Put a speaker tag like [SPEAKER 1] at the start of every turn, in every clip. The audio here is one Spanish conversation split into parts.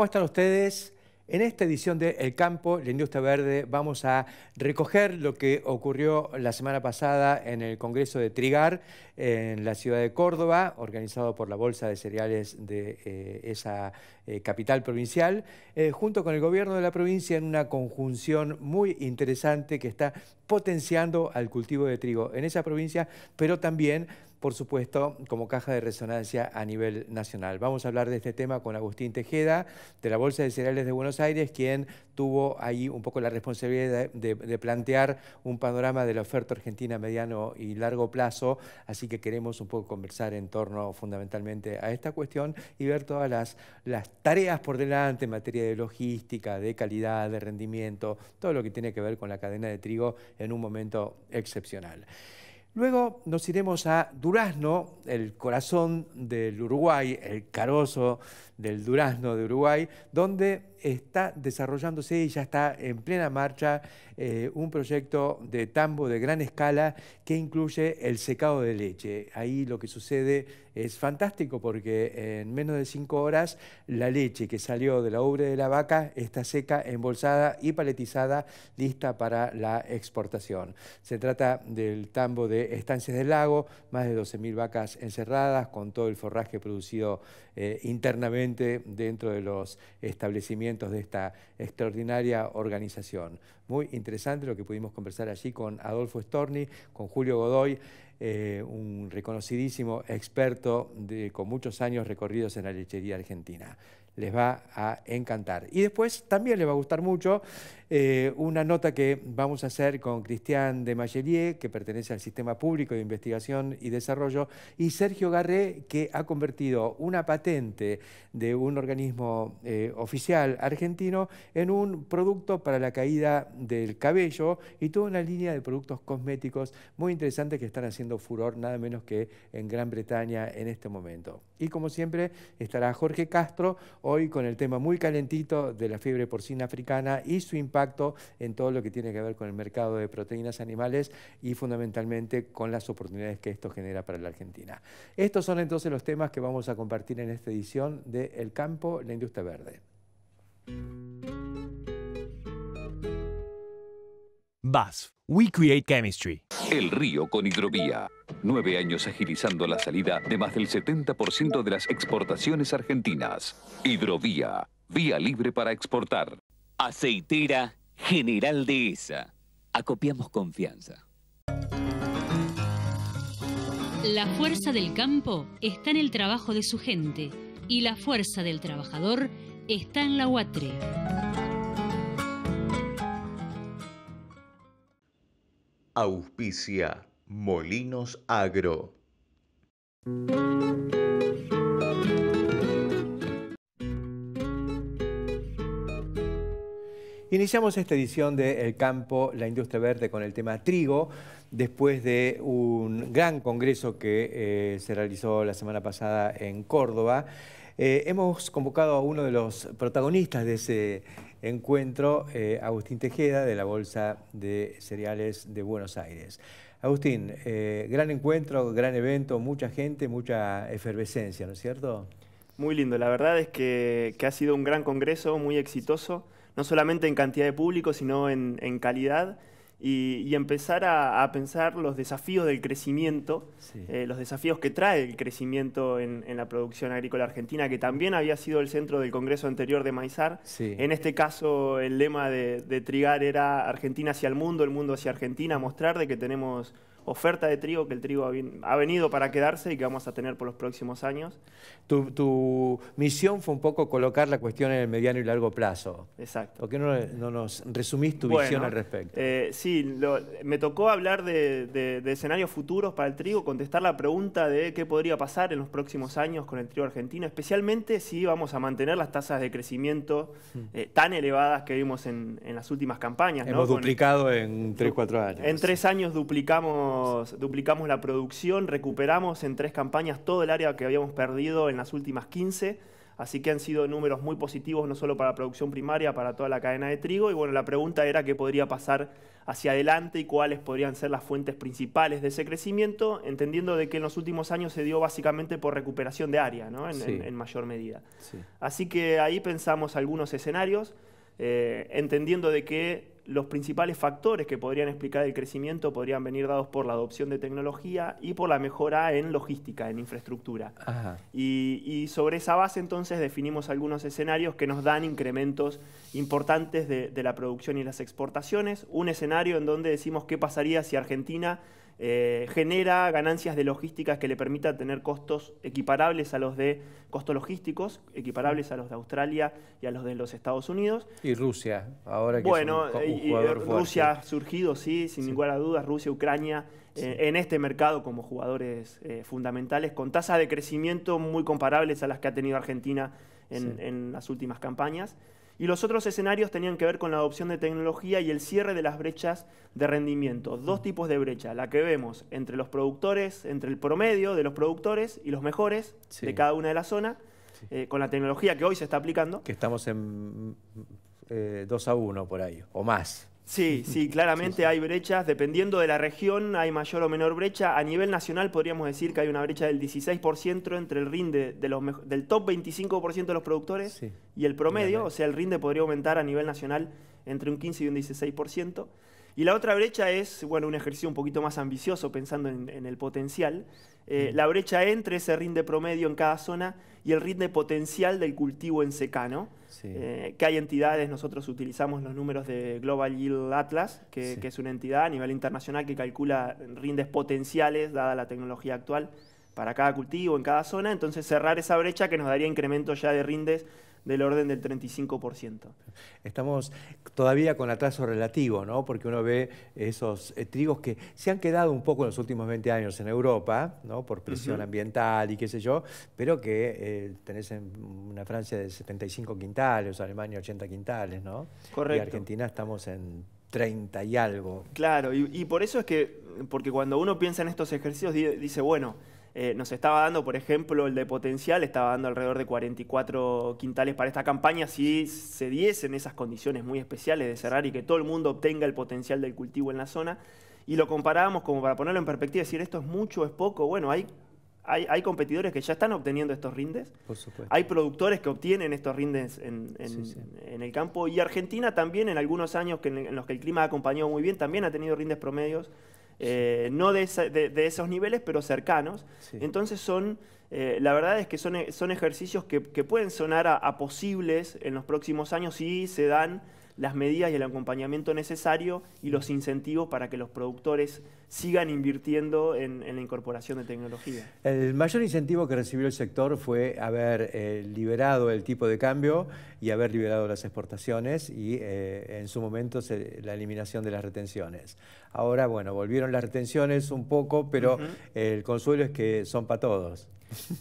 [SPEAKER 1] ¿Cómo están ustedes? En esta edición de El Campo, la Industria Verde, vamos a recoger lo que ocurrió la semana pasada en el Congreso de Trigar, en la ciudad de Córdoba, organizado por la Bolsa de Cereales de eh, esa eh, capital provincial, eh, junto con el gobierno de la provincia en una conjunción muy interesante que está potenciando al cultivo de trigo en esa provincia, pero también por supuesto, como caja de resonancia a nivel nacional. Vamos a hablar de este tema con Agustín Tejeda, de la Bolsa de Cereales de Buenos Aires, quien tuvo ahí un poco la responsabilidad de, plantear un panorama de la oferta argentina a mediano y largo plazo, así que queremos un poco conversar en torno fundamentalmente a esta cuestión y ver todas las tareas por delante en materia de logística, de calidad, de rendimiento, todo lo que tiene que ver con la cadena de trigo en un momento excepcional. Luego nos iremos a Durazno, el corazón del Uruguay, el carozo del Durazno de Uruguay, donde está desarrollándose y ya está en plena marcha eh, un proyecto de tambo de gran escala que incluye el secado de leche. Ahí lo que sucede es fantástico porque en menos de cinco horas la leche que salió de la ubre de la vaca está seca, embolsada y paletizada, lista para la exportación. Se trata del tambo de Estancias del Lago, más de 12.000 vacas encerradas con todo el forraje producido eh, internamente dentro de los establecimientos de esta extraordinaria organización. Muy interesante lo que pudimos conversar allí con Adolfo Storni, con Julio Godoy, eh, un reconocidísimo experto con muchos años recorridos en la lechería argentina les va a encantar. Y después también les va a gustar mucho eh, una nota que vamos a hacer con Cristian de Mayelier, que pertenece al Sistema Público de Investigación y Desarrollo, y Sergio Garré, que ha convertido una patente de un organismo eh, oficial argentino en un producto para la caída del cabello y toda una línea de productos cosméticos muy interesantes que están haciendo furor nada menos que en Gran Bretaña en este momento. Y como siempre estará Jorge Castro, hoy con el tema muy calentito de la fiebre porcina africana y su impacto en todo lo que tiene que ver con el mercado de proteínas animales y fundamentalmente con las oportunidades que esto genera para la Argentina. Estos son entonces los temas que vamos a compartir en esta edición de El campo, la industria verde. BASF. We create chemistry.
[SPEAKER 2] El río con hidrovía. Nueve años agilizando la salida de más del 70% de las exportaciones argentinas. Hidrovía. Vía libre para exportar. Aceitera General ESA. Acopiamos confianza. La fuerza del campo está en el trabajo de su gente y la fuerza del trabajador está en la UATRE.
[SPEAKER 1] auspicia
[SPEAKER 2] Molinos Agro.
[SPEAKER 1] Iniciamos esta edición de El Campo, la Industria Verde con el tema trigo, después de un gran congreso que eh, se realizó la semana pasada en Córdoba. Eh, hemos convocado a uno de los protagonistas de ese encuentro, eh, Agustín Tejeda, de la Bolsa de Cereales de Buenos Aires. Agustín, eh, gran encuentro, gran evento, mucha gente, mucha efervescencia, ¿no es cierto?
[SPEAKER 3] Muy lindo, la verdad es que, ha sido un gran congreso, muy exitoso, no solamente en cantidad de público, sino en calidad y, empezar a, pensar los desafíos del crecimiento, eh, los desafíos que trae el crecimiento en, la producción agrícola argentina, que también había sido el centro del Congreso anterior de Maizar. En este caso, el lema de, de Trigar era Argentina hacia el mundo, el mundo hacia Argentina, mostrar de que tenemos oferta de trigo, que el trigo ha venido para quedarse y que vamos a tener por los próximos años.
[SPEAKER 1] Tu, misión fue un poco colocar la cuestión en el mediano y largo plazo. Exacto. ¿Por qué no, nos resumís tu visión al respecto?
[SPEAKER 3] Eh, sí, me tocó hablar de, escenarios futuros para el trigo, contestar la pregunta de qué podría pasar en los próximos años con el trigo argentino, especialmente si vamos a mantener las tasas de crecimiento mm. eh, tan elevadas que vimos en, las últimas campañas. Hemos
[SPEAKER 1] duplicado en 3-4 años.
[SPEAKER 3] En 3 años duplicamos duplicamos, la producción, recuperamos en tres campañas todo el área que habíamos perdido en las últimas 15. Así que han sido números muy positivos, no solo para la producción primaria, para toda la cadena de trigo. Y bueno, la pregunta era qué podría pasar hacia adelante y cuáles podrían ser las fuentes principales de ese crecimiento, entendiendo de que en los últimos años se dio básicamente por recuperación de área, En, mayor medida. Así que ahí pensamos algunos escenarios. Eh, entendiendo de que los principales factores que podrían explicar el crecimiento podrían venir dados por la adopción de tecnología y por la mejora en logística, en infraestructura. Y, sobre esa base entonces definimos algunos escenarios que nos dan incrementos importantes de, de la producción y las exportaciones. Un escenario en donde decimos qué pasaría si Argentina eh, genera ganancias de logística que le permita tener costos equiparables a los de costos logísticos, equiparables a los de Australia y a los de los Estados Unidos.
[SPEAKER 1] Y Rusia,
[SPEAKER 3] ahora que bueno, es un, eh, jugador Rusia ha surgido, sí, sin ninguna duda, Rusia, Ucrania, eh, en este mercado como jugadores fundamentales, con tasas de crecimiento muy comparables a las que ha tenido Argentina en las últimas campañas. Y los otros escenarios tenían que ver con la adopción de tecnología y el cierre de las brechas de rendimiento. Dos mm. tipos de brecha, la que vemos entre los productores, entre el promedio de los productores y los mejores de cada una de las zonas, eh, con la tecnología que hoy se está aplicando. Que estamos en mm, eh, 2 a 1 por ahí, o más. Sí, sí, claramente hay brechas. Dependiendo de la región, hay mayor o menor brecha. A nivel nacional podríamos decir que hay una brecha del 16% entre el rinde del top 25% de los productores y el promedio. O sea, el rinde podría aumentar a nivel nacional entre un 15 y un 16%. Y la otra brecha es, bueno, un ejercicio un poquito más ambicioso pensando en, el potencial. Eh, la brecha entre ese rinde promedio en cada zona y el rinde potencial del cultivo en secano, eh, que hay entidades, nosotros utilizamos los números de Global Yield Atlas, que, es una entidad a nivel internacional que calcula rindes potenciales, dada la tecnología actual, para cada cultivo en cada zona. Entonces cerrar esa brecha que nos daría incremento ya de rindes del orden del 35%.
[SPEAKER 1] Estamos todavía con atraso relativo, ¿no? Porque uno ve esos eh, trigos que se han quedado un poco en los últimos 20 años en Europa, ¿no? Por presión ambiental y qué sé yo, pero que eh, tenés en una Francia de 75 quintales, Alemania 80 quintales, ¿no? Correcto. Y Argentina estamos en 30 y algo.
[SPEAKER 3] Claro, y, y por eso es que, porque cuando uno piensa en estos ejercicios dice, bueno, eh, nos estaba dando, por ejemplo, el de potencial, estaba dando alrededor de 44 quintales para esta campaña si se diesen esas condiciones muy especiales de cerrar y que todo el mundo obtenga el potencial del cultivo en la zona. Y lo comparábamos como para ponerlo en perspectiva, decir esto es mucho, es poco. Bueno, hay hay, competidores que ya están obteniendo estos rindes. Por supuesto. Hay productores que obtienen estos rindes en, el campo. Y Argentina también, en algunos años que en, en, los que el clima ha acompañado muy bien, también ha tenido rindes promedios eh, no de, esos niveles, pero cercanos. Entonces son, eh, la verdad es que son, e, son ejercicios que, pueden sonar a, a, posibles en los próximos años si se dan las medidas y el acompañamiento necesario y los incentivos para que los productores sigan invirtiendo en, la incorporación de tecnología.
[SPEAKER 1] El mayor incentivo que recibió el sector fue haber eh, liberado el tipo de cambio y haber liberado las exportaciones y eh, en su momento la eliminación de las retenciones. Ahora, bueno, volvieron las retenciones un poco, pero el consuelo es que son para todos.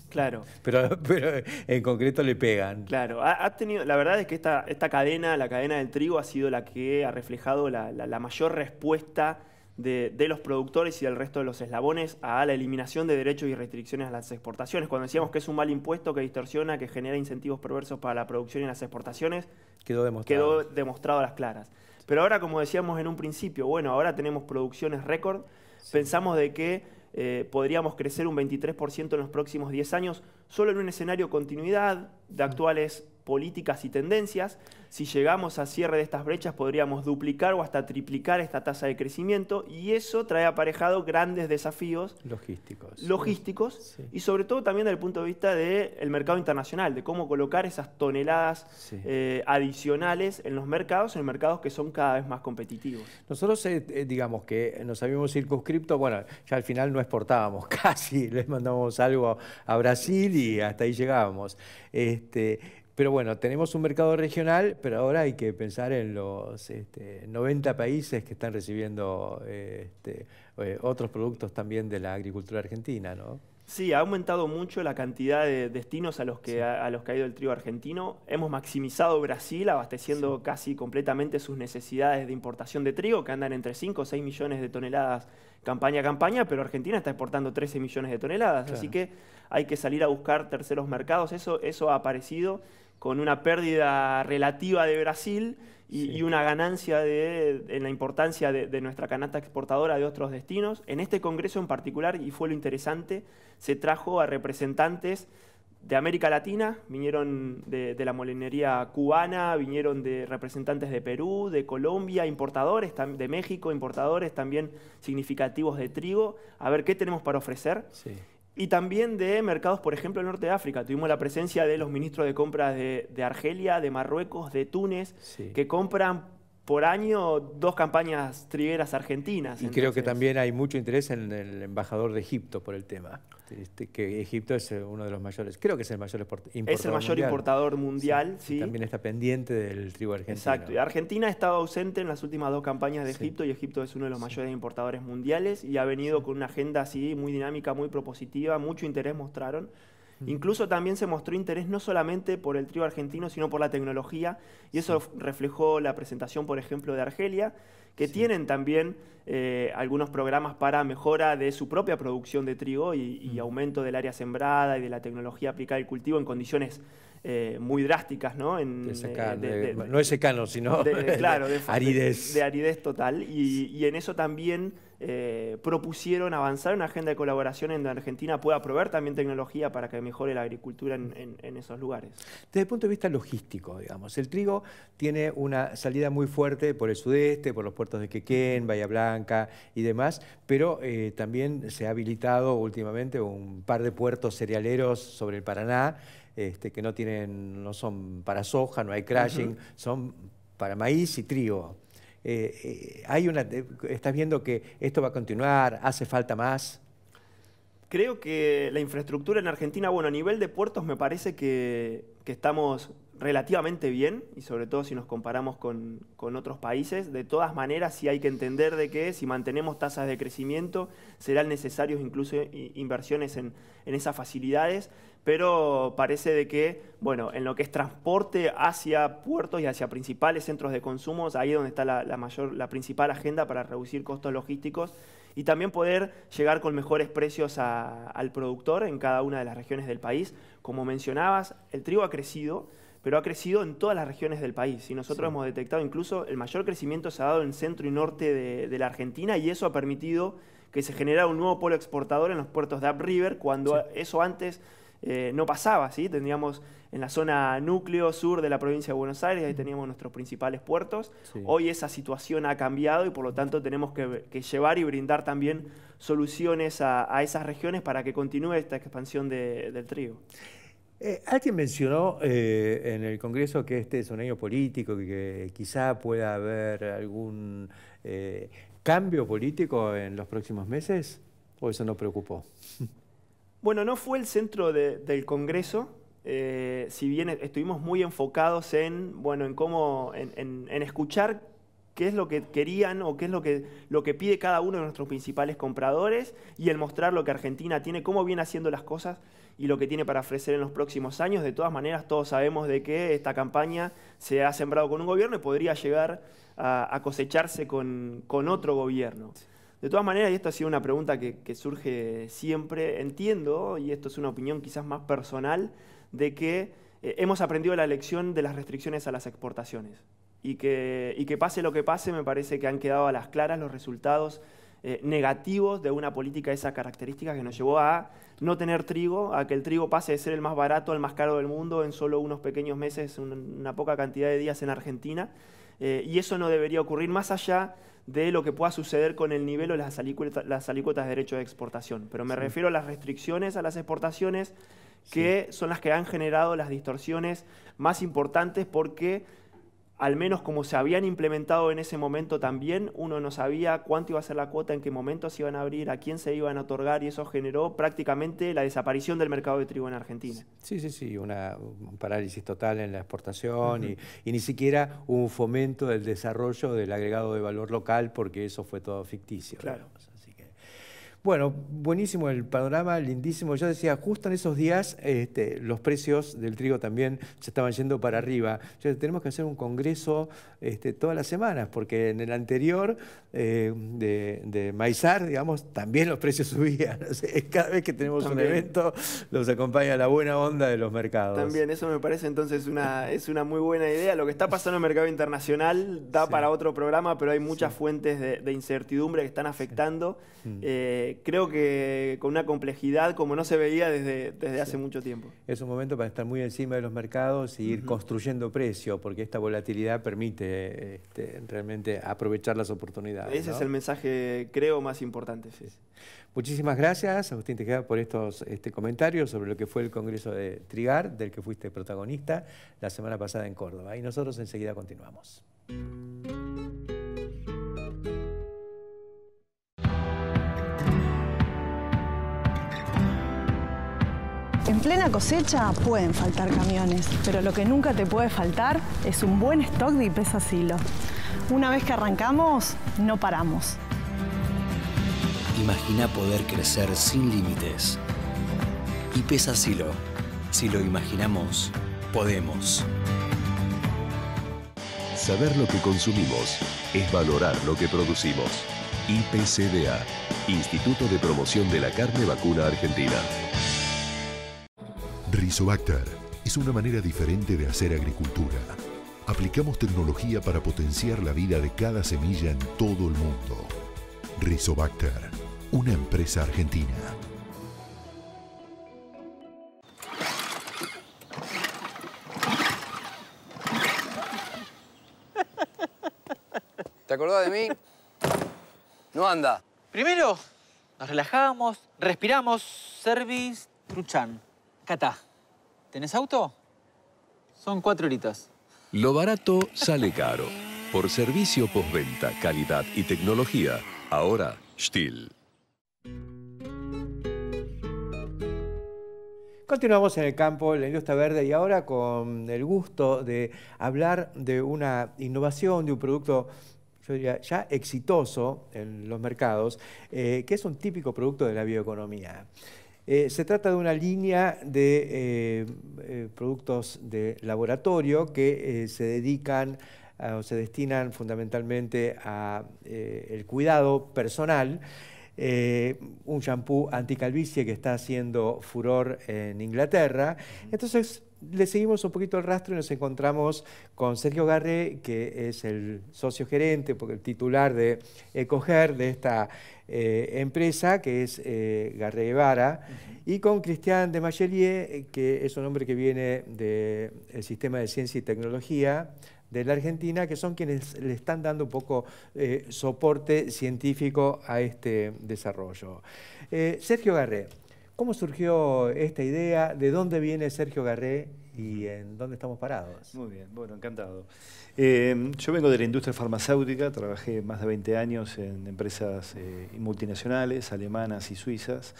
[SPEAKER 1] Claro. Pero, pero en concreto le pegan.
[SPEAKER 3] Claro. Ha, tenido, la verdad es que esta, esta cadena, la cadena del trigo, ha sido la que ha reflejado la, mayor respuesta de, los productores y del resto de los eslabones a la eliminación de derechos y restricciones a las exportaciones. Cuando decíamos que es un mal impuesto que distorsiona, que genera incentivos perversos para la producción y las exportaciones,
[SPEAKER 1] quedó demostrado,
[SPEAKER 3] quedó demostrado a las claras. Pero ahora, como decíamos en un principio, bueno, ahora tenemos producciones récord, pensamos de que eh, podríamos crecer un 23% en los próximos 10 años, solo en un escenario continuidad de actuales políticas y tendencias. Si llegamos a cierre de estas brechas podríamos duplicar o hasta triplicar esta tasa de crecimiento y eso trae aparejado grandes desafíos
[SPEAKER 1] logísticos, logísticos
[SPEAKER 3] y sobre todo también desde el punto de vista del mercado internacional, de cómo colocar esas toneladas eh, adicionales en los mercados, en mercados que son cada vez más competitivos.
[SPEAKER 1] Nosotros eh, eh, digamos que nos habíamos circunscripto, bueno, ya al final no exportábamos casi, les mandamos algo a Brasil y hasta ahí llegábamos. Este, pero bueno, tenemos un mercado regional, pero ahora hay que pensar en los 90 este, países que están recibiendo este, eh, otros productos también de la agricultura argentina, ¿no?
[SPEAKER 3] Sí, ha aumentado mucho la cantidad de destinos a los que, a, los que ha ido el trigo argentino. Hemos maximizado Brasil, abasteciendo casi completamente sus necesidades de importación de trigo, que andan entre 5 o 6 millones de toneladas campaña a campaña, pero Argentina está exportando 13 millones de toneladas. Así que hay que salir a buscar terceros mercados. Eso, eso ha aparecido con una pérdida relativa de Brasil y, una ganancia de, en la importancia de, nuestra canasta exportadora de otros destinos. En este Congreso en particular, y fue lo interesante, se trajo a representantes de América Latina, vinieron de, de la molinería cubana, vinieron de representantes de Perú, de Colombia, importadores de México, importadores también significativos de trigo, a ver qué tenemos para ofrecer. Sí y también de mercados, por ejemplo, en Norte de África. Tuvimos la presencia de los ministros de compras de, Argelia, de Marruecos, de Túnez, que compran por año dos campañas trigueras argentinas. Y creo que
[SPEAKER 1] también hay mucho interés en el embajador de Egipto por el tema. Este, este, que Egipto es eh, uno de los mayores, creo que es el mayor importador Es el mayor mundial.
[SPEAKER 3] importador mundial, sí, También está pendiente del trigo argentino. Exacto, y Argentina ha estado ausente en las últimas dos campañas de Egipto y Egipto es uno de los mayores importadores mundiales y ha venido con una agenda así muy dinámica, muy propositiva, mucho interés mostraron Incluso también se mostró interés no solamente por el trigo argentino, sino por la tecnología, y eso reflejó la presentación, por ejemplo, de Argelia, que tienen también eh, algunos programas para mejora de su propia producción de trigo y, aumento del área sembrada y de la tecnología aplicada al cultivo en condiciones eh, muy drásticas, ¿no? En, eh, no
[SPEAKER 1] secano, sino de, aridez.
[SPEAKER 3] De, aridez total. Y, y en eso también eh, propusieron avanzar una agenda de colaboración en donde Argentina pueda proveer también tecnología para que mejore la agricultura en, esos lugares.
[SPEAKER 1] Desde el punto de vista logístico, digamos, el trigo tiene una salida muy fuerte por el sudeste, por los puertos de Quequén, Bahía Blanca y demás, pero eh, también se ha habilitado últimamente un par de puertos cerealeros sobre el Paraná, este, que no tienen, no son para soja, no hay crashing, son para maíz y trigo. Eh, eh, hay una, eh, ¿estás viendo que esto va a continuar? ¿Hace falta más?
[SPEAKER 3] Creo que la infraestructura en Argentina, bueno, a nivel de puertos me parece que, estamos relativamente bien, y sobre todo si nos comparamos con, otros países. De todas maneras, sí hay que entender de que si mantenemos tasas de crecimiento, serán necesarios incluso inversiones en, en esas facilidades pero parece de que, bueno, en lo que es transporte hacia puertos y hacia principales centros de consumo, ahí es donde está la, mayor, la principal agenda para reducir costos logísticos y también poder llegar con mejores precios al productor en cada una de las regiones del país. Como mencionabas, el trigo ha crecido, pero ha crecido en todas las regiones del país. Y nosotros hemos detectado incluso el mayor crecimiento se ha dado en centro y norte de, la Argentina y eso ha permitido que se generara un nuevo polo exportador en los puertos de River cuando eso antes eh, no pasaba, ¿sí? Teníamos en la zona núcleo sur de la provincia de Buenos Aires, ahí teníamos nuestros principales puertos. Hoy esa situación ha cambiado y por lo tanto tenemos que, llevar y brindar también soluciones a, esas regiones para que continúe esta expansión del trigo.
[SPEAKER 1] Eh, alguien mencionó eh, en el Congreso que este es un año político, que quizá pueda haber algún cambio político en los próximos meses, o eso no preocupó.
[SPEAKER 3] Bueno, no fue el centro del Congreso, eh, si bien estuvimos muy enfocados en, bueno, en cómo, en, escuchar qué es lo que querían o qué es lo que, lo que pide cada uno de nuestros principales compradores y el mostrar lo que Argentina tiene, cómo viene haciendo las cosas y lo que tiene para ofrecer en los próximos años. De todas maneras, todos sabemos de que esta campaña se ha sembrado con un gobierno y podría llegar a, cosecharse con, con otro gobierno. De todas maneras, y esto ha sido una pregunta que, surge siempre, entiendo, y esto es una opinión quizás más personal, de que eh, hemos aprendido la lección de las restricciones a las exportaciones. Y que, pase lo que pase, me parece que han quedado a las claras los resultados eh, negativos de una política de esa característica que nos llevó a no tener trigo, a que el trigo pase de ser el más barato al más caro del mundo en solo unos pequeños meses, una, poca cantidad de días en Argentina. Eh, y eso no debería ocurrir más allá de lo que pueda suceder con el nivel o las, alicuotas, las de derecho de exportación. Pero me refiero a las restricciones a las exportaciones que son las que han generado las distorsiones más importantes porque al menos como se habían implementado en ese momento también, uno no sabía cuánto iba a ser la cuota, en qué momento se iban a abrir, a quién se iban a otorgar, y eso generó prácticamente la desaparición del mercado de trigo en Argentina. Sí, sí, sí, una,
[SPEAKER 1] un parálisis total en la exportación y, ni siquiera un fomento del desarrollo del agregado de valor local, porque eso fue todo ficticio. Claro. Bueno, buenísimo el panorama, lindísimo. Yo decía, justo en esos días este, los precios del trigo también se estaban yendo para arriba. tenemos que hacer un congreso este, todas las semanas, porque en el anterior eh, de, Maizar, digamos, también los precios subían. Cada vez que tenemos un evento, los acompaña la buena onda de los mercados. También,
[SPEAKER 3] eso me parece entonces una, es una muy buena idea. Lo que está pasando en el mercado internacional da para otro programa, pero hay muchas fuentes de, incertidumbre que están afectando. Mm. Eh, creo que con una complejidad como no se veía desde, desde hace mucho tiempo.
[SPEAKER 1] Es un momento para estar muy encima de los mercados e ir construyendo precio, porque esta volatilidad permite este, realmente aprovechar las oportunidades. Ese es el
[SPEAKER 3] mensaje, creo, más importante.
[SPEAKER 1] Muchísimas gracias, Agustín Tejeda, por estos este, comentarios sobre lo que fue el Congreso de Trigar, del que fuiste protagonista la semana pasada en Córdoba. Y nosotros enseguida continuamos.
[SPEAKER 2] En plena cosecha pueden faltar camiones, pero lo que nunca te puede faltar es un buen stock de IPs Una vez que arrancamos, no paramos. Imagina poder crecer
[SPEAKER 1] sin límites. IPs asilo. Si lo imaginamos,
[SPEAKER 4] podemos. Saber lo que consumimos es valorar lo que producimos. IPCDA, Instituto de Promoción de la Carne Vacuna Argentina. Rizobacter
[SPEAKER 5] es una manera diferente de hacer agricultura. Aplicamos tecnología para potenciar la vida de cada semilla en todo el mundo. Rizobacter, una empresa argentina.
[SPEAKER 1] ¿Te acordás de mí? No anda. Primero, nos relajamos, respiramos, service, truchan. Cata, ¿tenés auto? Son cuatro horitas.
[SPEAKER 4] Lo barato sale caro. Por servicio postventa, calidad y tecnología, ahora Still.
[SPEAKER 1] Continuamos en el campo, la industria verde, y ahora con el gusto de hablar de una innovación, de un producto yo diría, ya exitoso en los mercados, eh, que es un típico producto de la bioeconomía. Eh, se trata de una línea de eh, eh, productos de laboratorio que se dedican o se destinan fundamentalmente al cuidado personal. un shampoo anticalvicie que está haciendo furor en Inglaterra. Entonces le seguimos un poquito el rastro y nos encontramos con Sergio Garre, que es el socio gerente, porque el titular de Ecoger, de esta eh, empresa, que es eh, Garré Guevara, y con Cristian de Machelier, eh, que es un hombre que viene del sistema de ciencia y tecnología de la Argentina, que son quienes le están dando un poco soporte científico a este desarrollo. Sergio Garré, ¿cómo surgió esta idea? ¿De dónde viene Sergio Garré y en dónde estamos parados. Muy bien, bueno, encantado.
[SPEAKER 2] Em, yo vengo de la industria farmacéutica, trabajé más de 20 años en empresas eh, multinacionales, alemanas y suizas,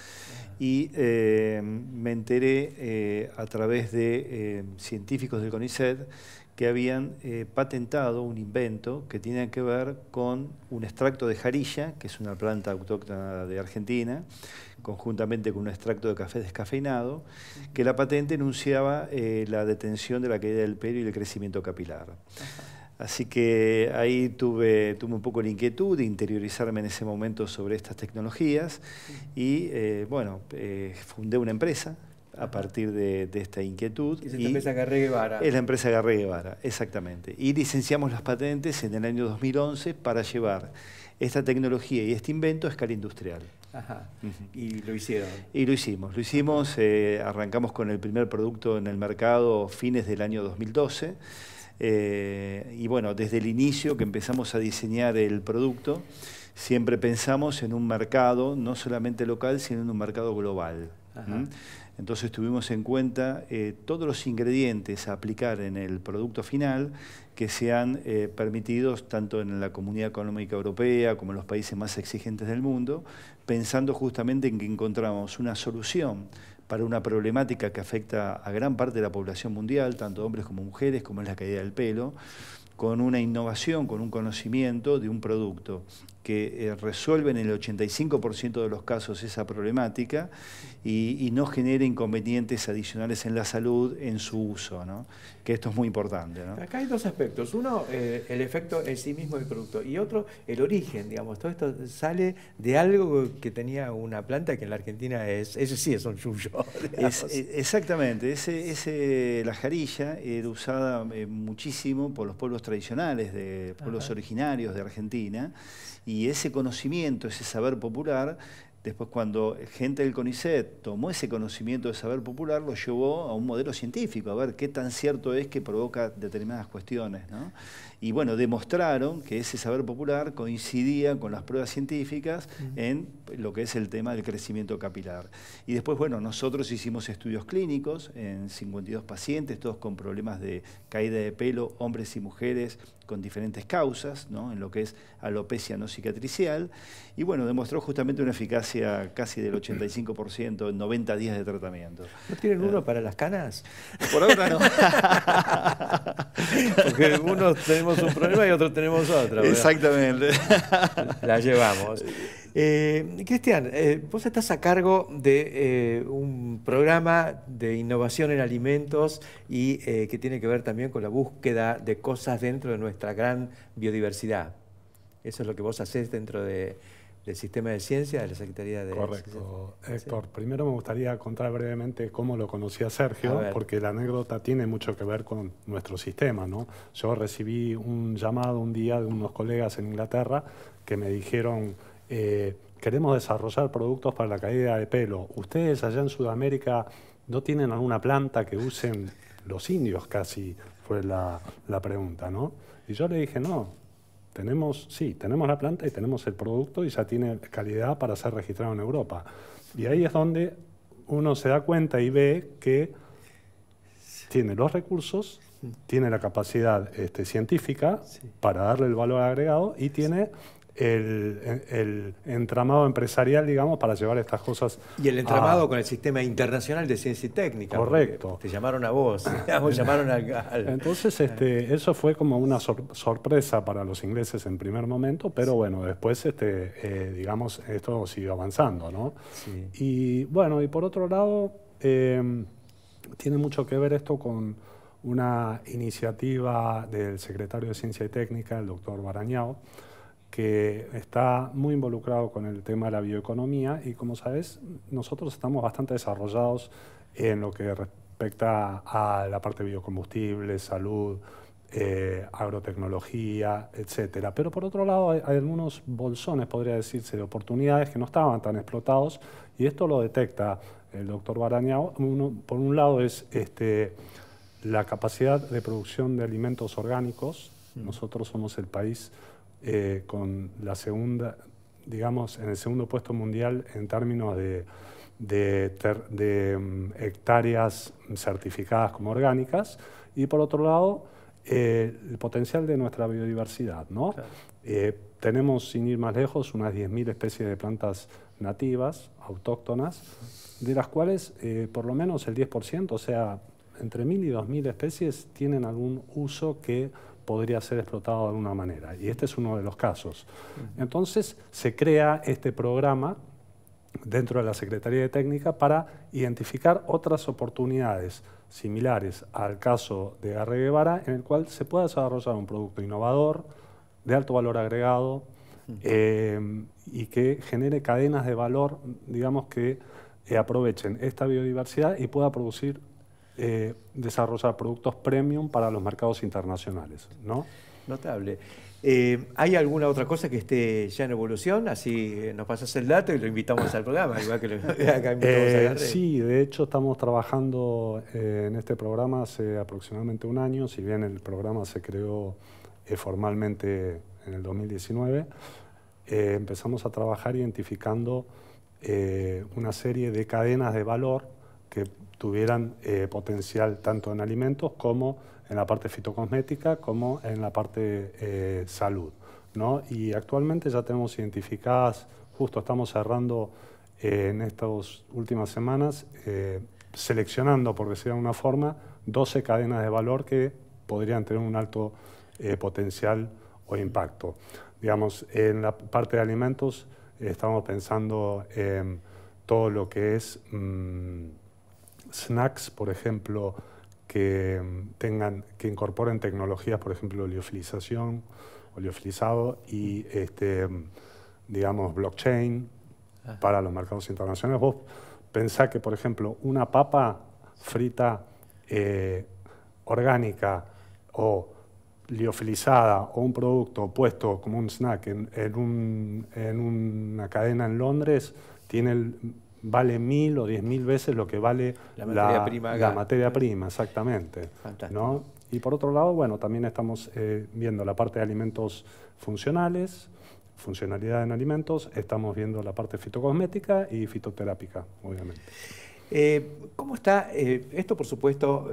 [SPEAKER 2] ah. y em, me enteré eh, a través de em, científicos del CONICET que habían eh, patentado un invento que tiene que ver con un extracto de jarilla, que es una planta autóctona de Argentina, conjuntamente con un extracto de café descafeinado, que la patente enunciaba la detención de la caída del pelo y el crecimiento capilar. Así que ahí tuve, tuve un poco la inquietud de interiorizarme en ese momento sobre estas tecnologías y eh, bueno, eh, fundé una empresa a partir de, esta inquietud. Es la empresa Garré Guevara. Es la empresa Garré Guevara, exactamente. Y licenciamos las patentes en el año 2011 para llevar esta tecnología y este invento a escala industrial.
[SPEAKER 1] Ajá. Y
[SPEAKER 2] lo hicieron. Y lo hicimos. Lo hicimos, eh, arrancamos con el primer producto en el mercado fines del año 2012. Eh, y bueno, desde el inicio que empezamos a diseñar el producto, siempre pensamos en un mercado, no solamente local, sino en un mercado global. ¿Mm? Entonces tuvimos en cuenta eh, todos los ingredientes a aplicar en el producto final que sean han eh, permitidos tanto en la Comunidad Económica Europea como en los países más exigentes del mundo, pensando justamente en que encontramos una solución para una problemática que afecta a gran parte de la población mundial, tanto hombres como mujeres, como es la caída del pelo, con una innovación, con un conocimiento de un producto que eh, resuelve en el 85% de los casos esa problemática y, no genere inconvenientes adicionales en la salud en su uso. ¿no? esto es muy importante. Acá
[SPEAKER 1] hay dos aspectos. Uno, eh, el efecto en sí mismo del producto. Y otro, el origen, digamos. Todo esto sale de algo que tenía una planta que en la
[SPEAKER 2] Argentina es, ese sí es un yuyo. E, exactamente. Ese, ese, la jarilla era usada eh, muchísimo por los pueblos tradicionales, de pueblos originarios de Argentina. Y ese conocimiento, ese saber popular, Después, cuando gente del CONICET tomó ese conocimiento de saber popular, lo llevó a un modelo científico, a ver qué tan cierto es que provoca determinadas cuestiones. Y bueno, demostraron que ese saber popular coincidía con las pruebas científicas en lo que es el tema del crecimiento capilar. Y después, bueno, nosotros hicimos estudios clínicos en 52 pacientes, todos con problemas de caída de pelo, hombres y mujeres con diferentes causas, ¿no? en lo que es alopecia no cicatricial, y bueno, demostró justamente una eficacia casi del 85% en 90 días de tratamiento. ¿No tienen uno eh. para las canas? Por ahora no. Porque algunos tenemos un problema y otro tenemos otro. Exactamente. La llevamos.
[SPEAKER 1] Eh, Cristian, eh, vos estás a cargo de eh, un programa de innovación en alimentos y que tiene que ver también con la búsqueda de cosas dentro de nuestra gran biodiversidad. Eso es lo que vos hacés dentro de, del Sistema de ciencia de la Secretaría de... Correcto.
[SPEAKER 4] Héctor, primero me gustaría contar brevemente cómo lo conocí a Sergio, porque la anécdota tiene mucho que ver con nuestro sistema. ¿no? Yo recibí un llamado un día de unos colegas en Inglaterra que me dijeron... Eh, queremos desarrollar productos para la caída de pelo. ¿Ustedes allá en Sudamérica no tienen alguna planta que usen los indios casi? Fue la, la pregunta, ¿no? Y yo le dije, no, tenemos, sí, tenemos la planta y tenemos el producto y ya tiene calidad para ser registrado en Europa. Y ahí es donde uno se da cuenta y ve que tiene los recursos, tiene la capacidad este, científica para darle el valor agregado y tiene el, entramado empresarial, digamos, para llevar estas cosas. Y el entramado
[SPEAKER 1] con el sistema internacional de ciencia y técnica. Correcto. Te llamaron a vos, vos llamaron al,
[SPEAKER 4] Entonces, este, eso fue como una sorpresa para los ingleses en primer momento, pero bueno, después, este, eh, digamos, esto siguió avanzando, ¿no? Y bueno, y por otro lado, em, tiene mucho que ver esto con una iniciativa del secretario de Ciencia y Técnica, el doctor Barañao, que está muy involucrado con el tema de la bioeconomía y como sabes, nosotros estamos bastante desarrollados en lo que respecta a la parte de biocombustibles, salud, eh, agrotecnología, etc. Pero por otro lado hay, algunos bolsones, podría decirse, de oportunidades que no estaban tan explotados y esto lo detecta el doctor Barañao. por un lado es este, la capacidad de producción de alimentos orgánicos. Mm. Nosotros somos el país eh, con la segunda, digamos, en el segundo puesto mundial en términos de, de, mm, hectáreas certificadas como orgánicas y por otro lado eh, el potencial de nuestra biodiversidad. ¿no? Eh, tenemos, sin ir más lejos, unas 10.000 especies de plantas nativas, autóctonas, de las cuales por lo menos el 10%, o sea, entre 1.000 y 2.000 especies tienen algún uso que podría ser explotado de alguna manera. Y este es uno de los casos. Entonces se crea este programa dentro de la Secretaría de Técnica para identificar otras oportunidades similares al caso de Garre Guevara, en el cual se pueda desarrollar un producto innovador, de alto valor agregado, eh, y que genere cadenas de valor, digamos, que eh, aprovechen esta biodiversidad y pueda producir eh, desarrollar productos premium para los mercados internacionales. ¿no? Notable. Eh, ¿Hay alguna
[SPEAKER 1] otra cosa que esté ya en evolución? Así eh, nos pasas el dato y lo invitamos al programa, igual
[SPEAKER 4] Sí, de hecho estamos trabajando en este programa hace aproximadamente un año, si bien el programa se creó formalmente en el 2019, empezamos a trabajar identificando una serie de cadenas de valor que tuvieran eh, potencial tanto en alimentos como en la parte fitocosmética, como en la parte eh, salud. ¿no? Y actualmente ya tenemos identificadas, justo estamos cerrando eh, en estas últimas semanas, seleccionando, porque decirlo una forma, 12 cadenas de valor que podrían tener un alto potencial o impacto. Digamos, en la parte de alimentos estamos pensando en todo lo que es... Mm, snacks, por ejemplo, que tengan, que incorporen tecnologías, por ejemplo, liofilización oleofilizado y este, digamos blockchain ah. para los mercados internacionales. Vos pensá que, por ejemplo, una papa frita eh, orgánica o liofilizada o un producto puesto como un snack en, en una cadena en Londres tiene el vale mil o diez mil veces lo que vale la materia prima. La materia prima, exactamente. Y por otro lado, bueno, también estamos eh, viendo la parte de alimentos funcionales, funcionalidad en alimentos, estamos viendo la parte fitocosmética y fitoterápica, obviamente. Eh, ¿Cómo está? Eh, esto, por supuesto,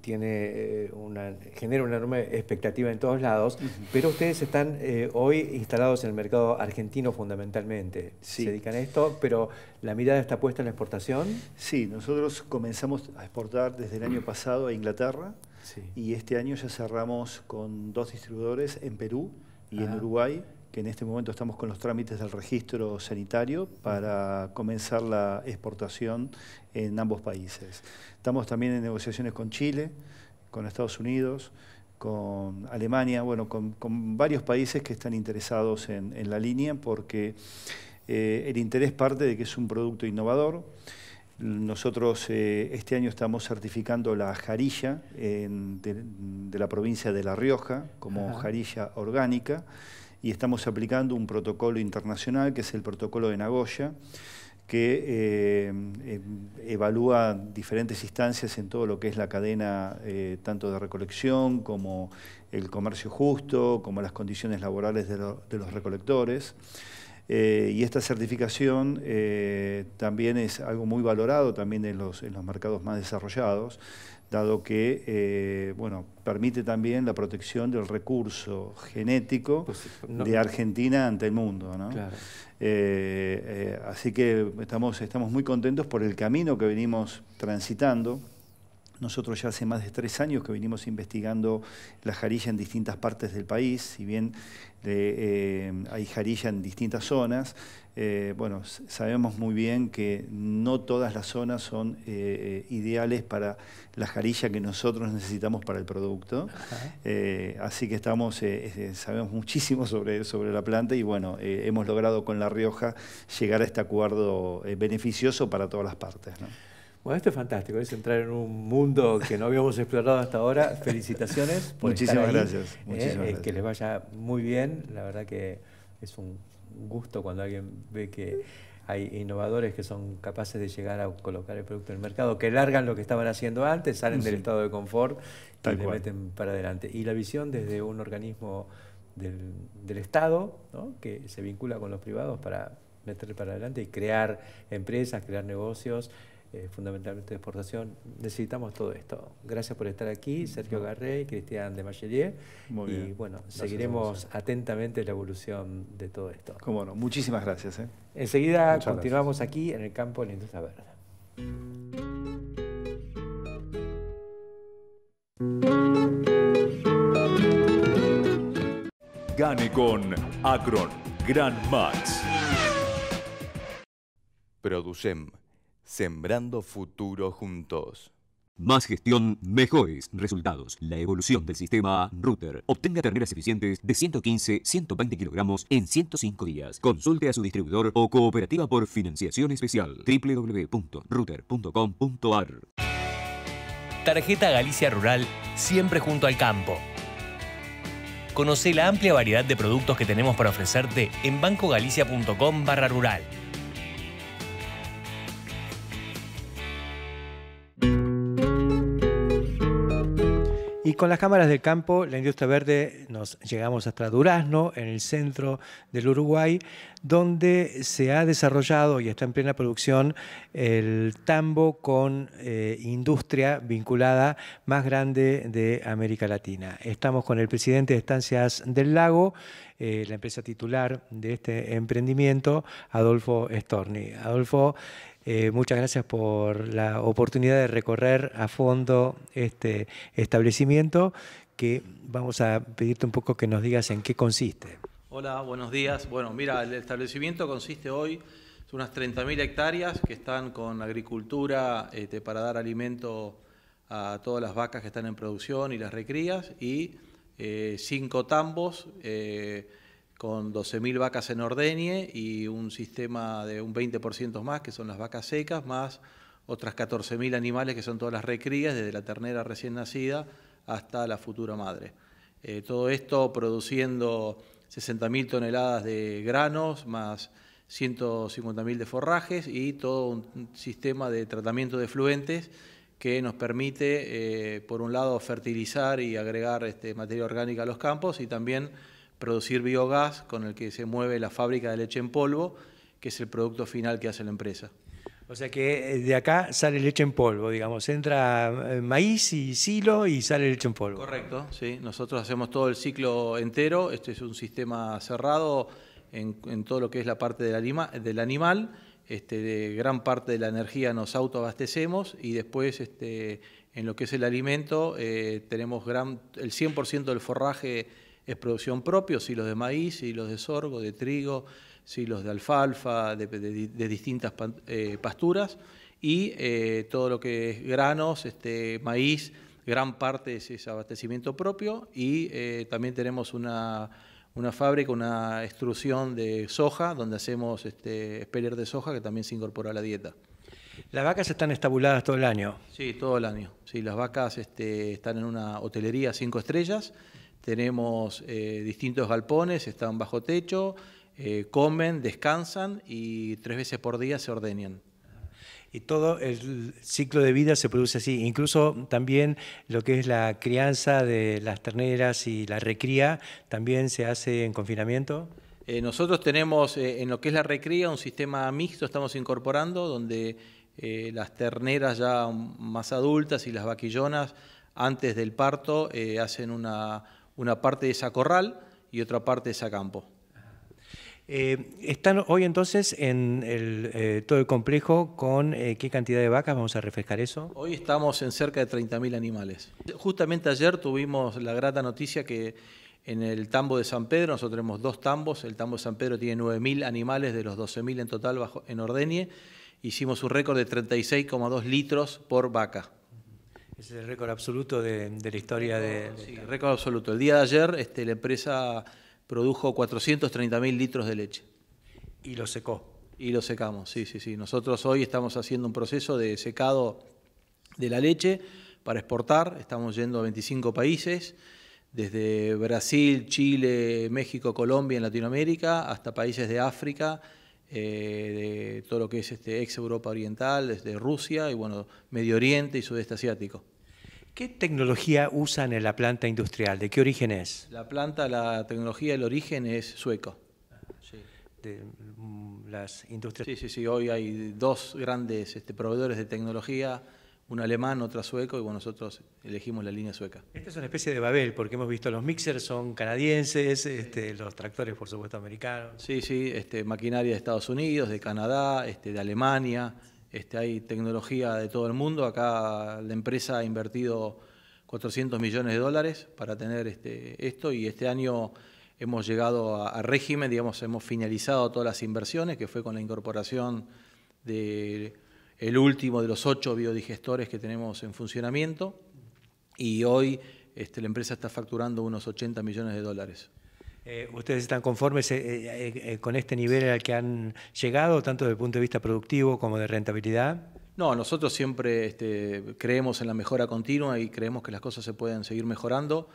[SPEAKER 4] tiene
[SPEAKER 1] eh, una, genera una enorme expectativa en todos lados, pero ustedes están eh, hoy instalados en el mercado argentino fundamentalmente. Se dedican a esto, pero ¿la mirada
[SPEAKER 2] está puesta en la exportación? Sí, nosotros comenzamos a exportar desde el año pasado a Inglaterra y este año ya cerramos con dos distribuidores en Perú y en Uruguay en este momento estamos con los trámites del registro sanitario para comenzar la exportación en ambos países. Estamos también en negociaciones con Chile, con Estados Unidos, con Alemania, bueno, con, varios países que están interesados en, la línea porque eh, el interés parte de que es un producto innovador. Nosotros eh, este año estamos certificando la jarilla de, la provincia de La Rioja como jarilla orgánica y estamos aplicando un protocolo internacional que es el protocolo de Nagoya que eh, em, evalúa diferentes instancias en todo lo que es la cadena eh, tanto de recolección como el comercio justo, como las condiciones laborales de los recolectores. Eh, y esta certificación eh, también es algo muy valorado también en los, mercados más desarrollados, dado que eh, bueno, permite también la protección del recurso genético de Argentina ante el mundo. así que estamos, estamos muy contentos por el camino que venimos transitando nosotros ya hace más de tres años que venimos investigando la jarilla en distintas partes del país, si bien eh, hay jarilla en distintas zonas, eh, bueno, sabemos muy bien que no todas las zonas son eh, ideales para la jarilla que nosotros necesitamos para el producto. así que estamos, sabemos muchísimo sobre, sobre la planta y bueno, hemos logrado con La Rioja llegar a este acuerdo beneficioso para todas las partes.
[SPEAKER 1] Bueno, esto es fantástico, es entrar en un mundo que no habíamos explorado hasta ahora. Felicitaciones. Muchísimas, Gracias. Eh, muchísimas eh, gracias. Que les vaya muy bien. La verdad que es un gusto cuando alguien ve que hay innovadores que son capaces de llegar a colocar el producto en el mercado, que largan lo que estaban haciendo antes, salen del estado de confort y le meten para adelante. Y la visión desde un organismo del, Estado, ¿no? que se vincula con los privados para meter para adelante y crear empresas, crear negocios. Eh, fundamentalmente de exportación, necesitamos todo esto. Gracias por estar aquí, Sergio Garrey, Cristian de Machelier. y bueno, seguiremos atentamente la
[SPEAKER 2] evolución de todo esto. Cómo no, muchísimas gracias. Eh. Enseguida continuamos
[SPEAKER 1] aquí en el campo de la industria verde. Gane con Acron Max. Producem Sembrando futuro juntos. Más gestión, mejores resultados. La evolución del sistema Router. Obtenga terneras eficientes de 115, 120 kilogramos en 105 días. Consulte a su distribuidor o cooperativa por financiación especial. www.router.com.ar Tarjeta Galicia Rural, siempre junto al campo. Conoce la amplia variedad de productos que tenemos para ofrecerte en bancogalicia.com barra rural. Y con las cámaras del campo, la industria verde, nos llegamos hasta Durazno, en el centro del Uruguay, donde se ha desarrollado y está en plena producción el tambo con eh, industria vinculada más grande de América Latina. Estamos con el presidente de Estancias del Lago, eh, la empresa titular de este emprendimiento, Adolfo Storni. Adolfo, eh, muchas gracias por la oportunidad de recorrer a fondo este establecimiento que vamos a pedirte un poco que nos digas en qué consiste.
[SPEAKER 6] Hola, buenos días. Bueno, mira, el establecimiento consiste hoy en unas 30.000 hectáreas que están con agricultura este, para dar alimento a todas las vacas que están en producción y las recrías y eh, cinco tambos. Eh, con 12.000 vacas en ordeñe y un sistema de un 20% más, que son las vacas secas, más otras 14.000 animales que son todas las recrías, desde la ternera recién nacida hasta la futura madre. Eh, todo esto produciendo 60.000 toneladas de granos, más 150.000 de forrajes y todo un sistema de tratamiento de fluentes que nos permite, eh, por un lado, fertilizar y agregar este, materia orgánica a los campos y también producir biogás con el que se mueve la fábrica de leche en polvo, que es el producto final que hace la empresa.
[SPEAKER 1] O sea que eh, de acá sale leche en polvo, digamos, entra eh, maíz y silo y sale leche en polvo.
[SPEAKER 6] Correcto, sí, nosotros hacemos todo el ciclo entero, este es un sistema cerrado en, todo lo que es la parte del, animal, este, gran parte de la energía nos autoabastecemos y después este, en lo que es el alimento eh, tenemos gran, el 100% del forraje es producción propia, silos de maíz, silos de sorgo, de trigo, silos de alfalfa, de, distintas eh, pasturas y eh, todo lo que es granos, este, maíz, gran parte es, abastecimiento propio y eh, también tenemos una, fábrica, una extrusión de soja donde hacemos este, de soja que también se incorpora a la dieta. ¿Las vacas están estabuladas todo el año? Sí, todo el año. Sí, las vacas este, están en una hotelería cinco estrellas tenemos eh, distintos galpones, están bajo techo, eh, comen, descansan y tres veces por día se ordeñan.
[SPEAKER 1] Y todo el ciclo de vida se produce así, incluso también lo que es la crianza de las terneras y la recría, también se hace en confinamiento.
[SPEAKER 6] Eh, nosotros tenemos en lo que es la recría un sistema mixto, estamos incorporando, donde las terneras ya más adultas y las vaquillonas antes del parto hacen una, una parte es a corral y otra parte es a campo. Eh, están hoy entonces en
[SPEAKER 1] eh, todo el complejo con eh, qué cantidad de vacas, vamos a refrescar eso.
[SPEAKER 6] Hoy estamos en cerca de 30.000 animales. Justamente ayer tuvimos la grata noticia que en el tambo de San Pedro, nosotros tenemos dos tambos, el tambo de San Pedro tiene 9.000 animales de los 12.000 en total bajo, en Ordenie, hicimos un récord de 36,2 litros por vaca. Es el récord absoluto de, la historia de... Sí, récord absoluto. El día de ayer este, la empresa produjo 430.000 litros de leche. Y lo secó. Y lo secamos, sí, sí, sí. Nosotros hoy estamos haciendo un proceso de secado de la leche para exportar. Estamos yendo a 25 países, desde Brasil, Chile, México, Colombia, en Latinoamérica, hasta países de África, eh, de todo lo que es este ex Europa Oriental, desde Rusia y bueno, Medio Oriente y Sudeste Asiático. ¿Qué tecnología
[SPEAKER 1] usan en la planta industrial? ¿De qué origen es?
[SPEAKER 6] La planta, la tecnología, el origen es sueco. Sí. Mm, las industrias. Sí, sí, sí. Hoy hay dos grandes este, proveedores de tecnología un alemán, otra sueco, y bueno, nosotros elegimos la línea sueca.
[SPEAKER 1] Esta es una especie de Babel, porque hemos visto los mixers son canadienses, este, los tractores por
[SPEAKER 6] supuesto americanos. Sí, sí, este, maquinaria de Estados Unidos, de Canadá, este, de Alemania, hay tecnología de todo el mundo. Acá la empresa ha invertido 400 millones de dólares para tener esto y este año hemos llegado a régimen, digamos, hemos finalizado todas las inversiones, que fue con la incorporación de el último de los ocho biodigestores que tenemos en funcionamiento y hoy este, la empresa está facturando unos 80 millones de dólares. Eh, ¿Ustedes están conformes
[SPEAKER 1] eh, eh, con este nivel al que han llegado, tanto desde el punto de vista productivo como de
[SPEAKER 6] rentabilidad? No, nosotros siempre este, creemos en la mejora continua y creemos que las cosas se pueden seguir mejorando.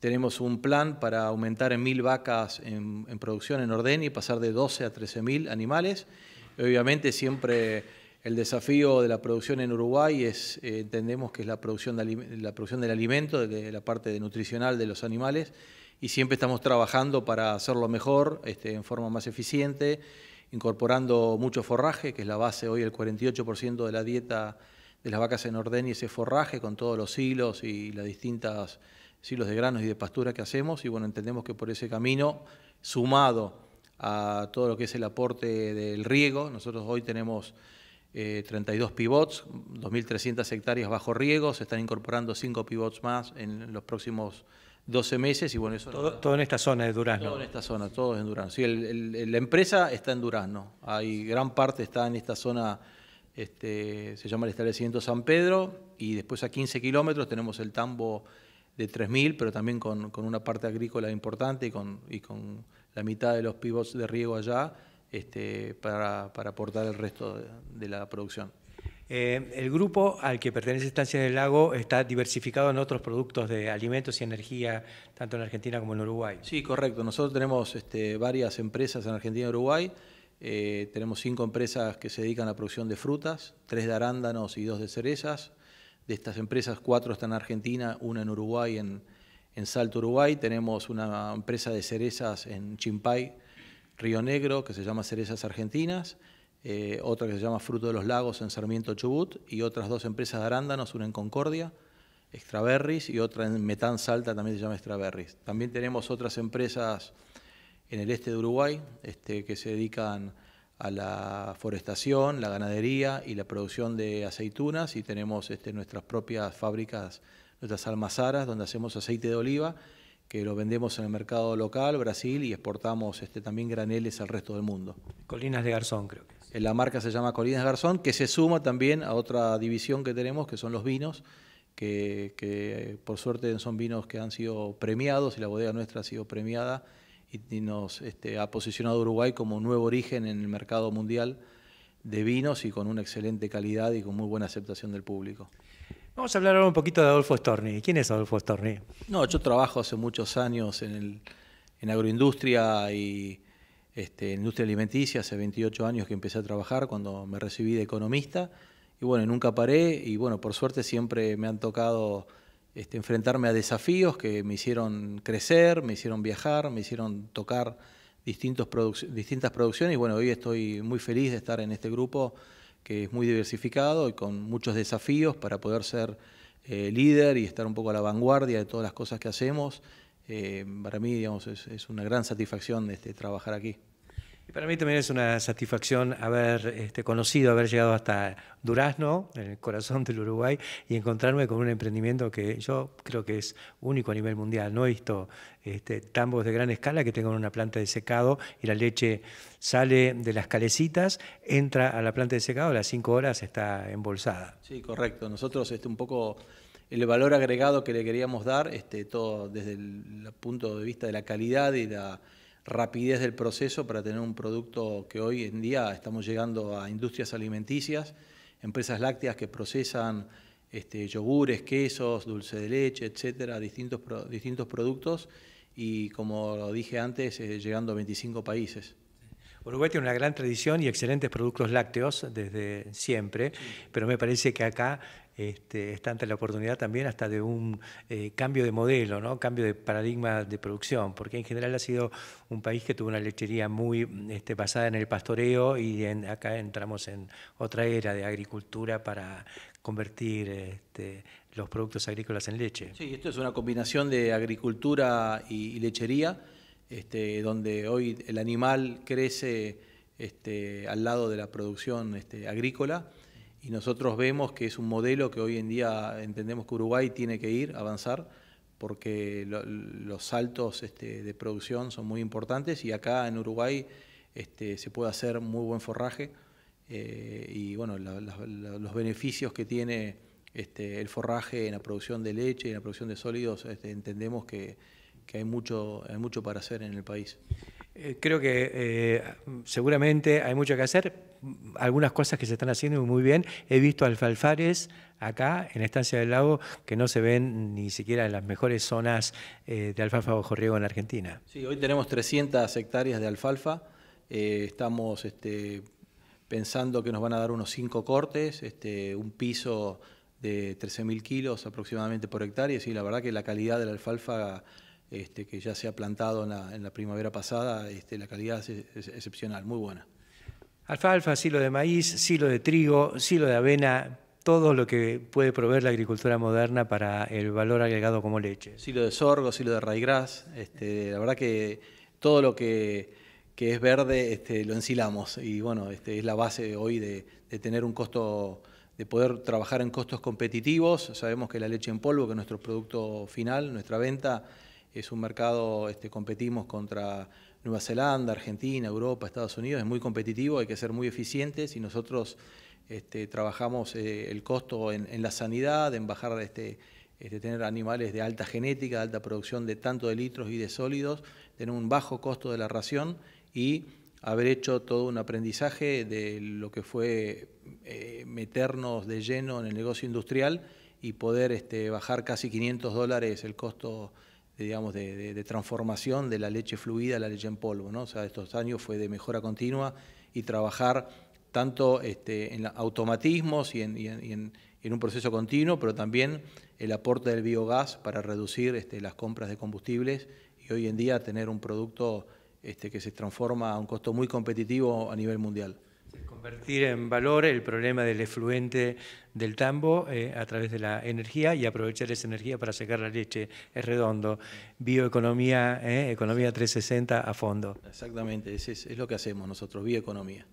[SPEAKER 6] Tenemos un plan para aumentar en mil vacas en, en producción en orden y pasar de 12 a 13 mil animales. Obviamente siempre el desafío de la producción en Uruguay es, eh, entendemos que es la producción, de, la producción del alimento, de la parte nutricional de los animales, y siempre estamos trabajando para hacerlo mejor, este, en forma más eficiente, incorporando mucho forraje, que es la base hoy, el 48% de la dieta de las vacas en orden y ese forraje con todos los hilos y las distintas silos de granos y de pastura que hacemos, y bueno, entendemos que por ese camino, sumado a todo lo que es el aporte del riego, nosotros hoy tenemos 32 eh, pivots, 2.300 hectáreas bajo riego, se están incorporando 5 pivots más en los próximos 12 meses y bueno, Todo, en esta zona de Durazno. Todo en esta zona, todo en Durazno. Sí, la empresa está en Durazno, hay gran parte está en esta zona, este, se llama el establecimiento San Pedro y después a 15 kilómetros tenemos el tambo de 3.000, pero también con, una parte agrícola importante y con, y con la mitad de los pivots de riego allá este, para, aportar el resto de, la producción.
[SPEAKER 1] Eh, el grupo al que pertenece Estancia del Lago está diversificado en otros productos
[SPEAKER 6] de alimentos y energía, tanto en Argentina como en Uruguay. Sí, correcto. Nosotros tenemos este, varias empresas en Argentina y Uruguay. Eh, tenemos cinco empresas que se dedican a la producción de frutas, tres de arándanos y dos de cerezas. De estas empresas, cuatro están en Argentina, una en Uruguay, en, en Salto, Uruguay. Tenemos una empresa de cerezas en Chimpay, Río Negro, que se llama Cerezas Argentinas, eh, otra que se llama Fruto de los Lagos en Sarmiento Chubut, y otras dos empresas de arándanos, una en Concordia, Extraberries, y otra en Metán Salta, también se llama Extraberries. También tenemos otras empresas en el este de Uruguay este, que se dedican a la forestación, la ganadería y la producción de aceitunas, y tenemos este, nuestras propias fábricas, nuestras almazaras, donde hacemos aceite de oliva que lo vendemos en el mercado local, Brasil, y exportamos este, también graneles al resto del mundo.
[SPEAKER 1] Colinas de Garzón, creo que.
[SPEAKER 6] Es. Eh, la marca se llama Colinas de Garzón, que se suma también a otra división que tenemos, que son los vinos, que, por suerte son vinos que han sido premiados y la bodega nuestra ha sido premiada y, nos este, ha posicionado Uruguay como un nuevo origen en el mercado mundial de vinos y con una excelente calidad y con muy buena aceptación del público. Vamos a hablar ahora un poquito de Adolfo Storni. ¿Quién es Adolfo Storni? No, yo trabajo hace muchos años en, agroindustria y este, industria alimenticia. Hace 28 años que empecé a trabajar cuando me recibí de economista. Y bueno, nunca paré y bueno, por suerte siempre me han tocado este, enfrentarme a desafíos que me hicieron crecer, me hicieron viajar, me hicieron tocar distintos distintas producciones. Y bueno, hoy estoy muy feliz de estar en este grupo que es muy diversificado y con muchos desafíos para poder ser eh, líder y estar un poco a la vanguardia de todas las cosas que hacemos. Eh, para mí, digamos, es, una gran satisfacción este, trabajar aquí.
[SPEAKER 1] Para mí también es una satisfacción haber este, conocido, haber llegado hasta Durazno, en el corazón del Uruguay, y encontrarme con un emprendimiento que yo creo que es único a nivel mundial. No he visto este, tambos de gran escala que tengan una planta de secado y la leche sale de las calecitas, entra a la planta de secado, a las cinco horas está embolsada.
[SPEAKER 6] Sí, correcto. Nosotros este, un poco el valor agregado que le queríamos dar, este, todo desde el punto de vista de la calidad y la rapidez del proceso para tener un producto que hoy en día estamos llegando a industrias alimenticias, empresas lácteas que procesan este, yogures, quesos, dulce de leche, etcétera, distintos, distintos productos y como dije antes, eh, llegando a 25 países.
[SPEAKER 1] Uruguay tiene una gran tradición y excelentes productos lácteos desde siempre, pero me parece que acá este, está ante la oportunidad también hasta de un eh, cambio de modelo, ¿no? cambio de paradigma de producción, porque en general ha sido un país que tuvo una lechería muy este, basada en el pastoreo y acá entramos en otra era de agricultura para convertir este, los productos agrícolas en leche.
[SPEAKER 6] Sí, esto es una combinación de agricultura y lechería este, donde hoy el animal crece este, al lado de la producción este, agrícola y nosotros vemos que es un modelo que hoy en día entendemos que Uruguay tiene que ir, avanzar, porque los saltos de producción son muy importantes y acá en Uruguay se puede hacer muy buen forraje eh, y bueno, los beneficios que tiene el forraje en la producción de leche y en la producción de sólidos entendemos que que hay mucho, mucho para hacer en el país. Eh,
[SPEAKER 1] creo que eh, seguramente hay mucho que hacer, algunas cosas que se están haciendo muy bien. He visto alfalfares acá en Estancia del Lago que no se ven ni siquiera en las mejores zonas eh, de alfalfa bajo riego en Argentina.
[SPEAKER 6] Sí, hoy tenemos 300 hectáreas de alfalfa. estamos este, pensando que nos van a dar unos 5 cortes, este, un piso de 13.000 kilos aproximadamente por hectárea. Y la verdad que la calidad de la alfalfa este, que ya se ha plantado en la, primavera pasada, este, la calidad es, excepcional, muy buena.
[SPEAKER 1] Alfalfa, silo de maíz, silo de trigo, silo de avena, todo lo que puede proveer la agricultura moderna para el valor agregado como leche.
[SPEAKER 6] Silo de sorgo, silo de raigras, este, la verdad que todo lo que, es verde este, lo ensilamos y bueno, este, es la base hoy de, de tener un costo de poder trabajar en costos competitivos. Sabemos que la leche en polvo, que es nuestro producto final, nuestra venta, es un mercado, este, competimos contra Nueva Zelanda, Argentina, Europa, Estados Unidos, es muy competitivo, hay que ser muy eficientes y nosotros este, trabajamos eh, el costo en, la sanidad, en bajar, este, este, tener animales de alta genética, de alta producción de tanto de litros y de sólidos, tener un bajo costo de la ración y haber hecho todo un aprendizaje de lo que fue eh, meternos de lleno en el negocio industrial y poder bajar casi 500 dólares el costo de, transformación de la leche fluida a la leche en polvo. estos años fue de mejora continua y trabajar tanto este, en automatismos y, en, un proceso continuo, pero también el aporte del biogás para reducir este, las compras de combustibles y hoy en día tener un producto este, que se transforma a un costo muy competitivo a nivel mundial
[SPEAKER 1] convertir en valor el problema del efluente del tambo eh, a través de la energía y aprovechar esa energía para sacar la leche. Es redondo. Bioeconomía, eh, economía 360 a fondo.
[SPEAKER 6] Exactamente, es, es, lo que hacemos nosotros, bioeconomía.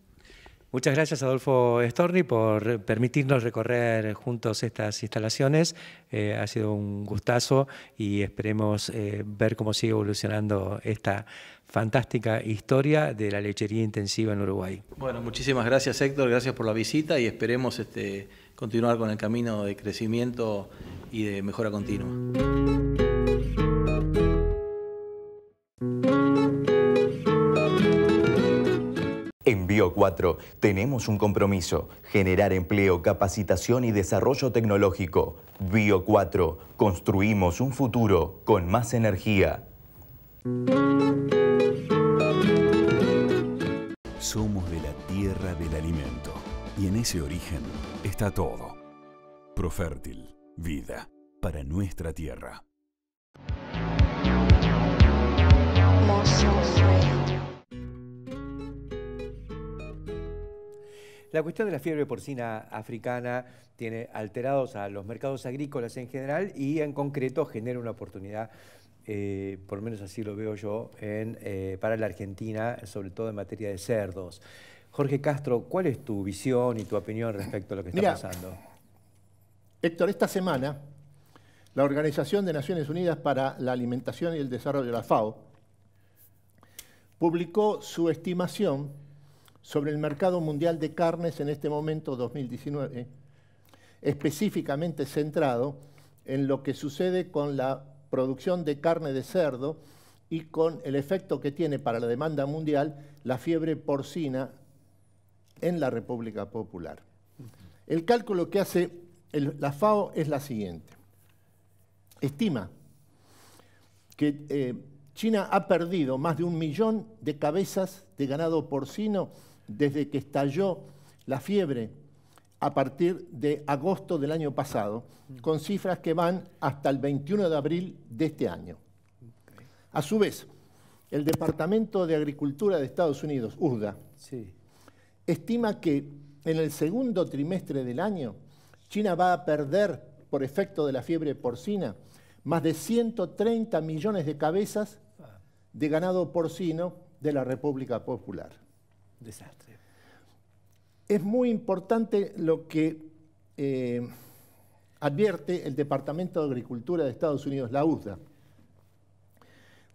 [SPEAKER 1] Muchas gracias, Adolfo Storni, por permitirnos recorrer juntos estas instalaciones. Eh, ha sido un gustazo y esperemos ver cómo sigue evolucionando esta fantástica historia
[SPEAKER 6] de la lechería intensiva en Uruguay. Bueno, muchísimas gracias Héctor, gracias por la visita y esperemos este, continuar con el camino de crecimiento y de mejora continua.
[SPEAKER 2] En Bio4 tenemos un compromiso, generar empleo, capacitación y desarrollo tecnológico. Bio4, construimos un futuro con más energía. Somos de la tierra del alimento y en ese origen
[SPEAKER 4] está todo. Profértil, vida para nuestra tierra.
[SPEAKER 1] La cuestión de la fiebre porcina africana tiene alterados a los mercados agrícolas en general y en concreto genera una oportunidad eh, por lo menos así lo veo yo, eh, para la Argentina, sobre todo en materia de cerdos. Jorge Castro, ¿cuál es tu visión y tu opinión respecto a lo
[SPEAKER 5] que está pasando? Héctor, esta semana la Organización de Naciones Unidas para la Alimentación y el Desarrollo, de la FAO, publicó su estimación sobre el mercado mundial de carnes en este momento 2019, específicamente centrado en lo que sucede con la producción de carne de cerdo y con el efecto que tiene para la demanda mundial la fiebre porcina en la República Popular. El cálculo que hace la FAO es la siguiente. Estima que eh, China ha perdido más de un millón de cabezas de ganado porcino desde que estalló la fiebre a partir de agosto del año pasado, con cifras que van hasta el 21 de abril de este año. A su vez, el Departamento de Agricultura de Estados Unidos, USDA, estima que en el segundo trimestre del año, China va a perder, por efecto de la fiebre porcina, más de 130 millones de cabezas ah. de ganado porcino de la República Popular. Desastre es muy importante lo que eh, advierte el Departamento de Agricultura de Estados Unidos, la USDA,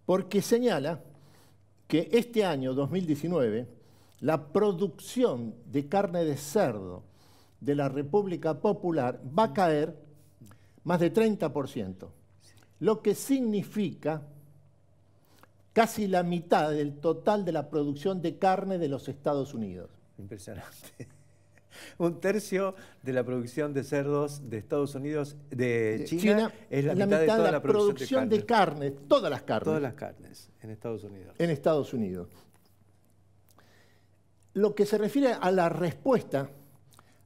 [SPEAKER 5] porque señala que este año 2019 la producción de carne de cerdo de la República Popular va a caer más de 30%, lo que significa casi la mitad del total de la producción de carne de los Estados Unidos. Impresionante. Un tercio
[SPEAKER 1] de la producción de cerdos de Estados Unidos, de China, es la, mitad, de toda la, producción, de,
[SPEAKER 5] carne. de carne, todas las carnes. Todas las carnes en Estados Unidos. En Estados Unidos. Lo que se refiere a la respuesta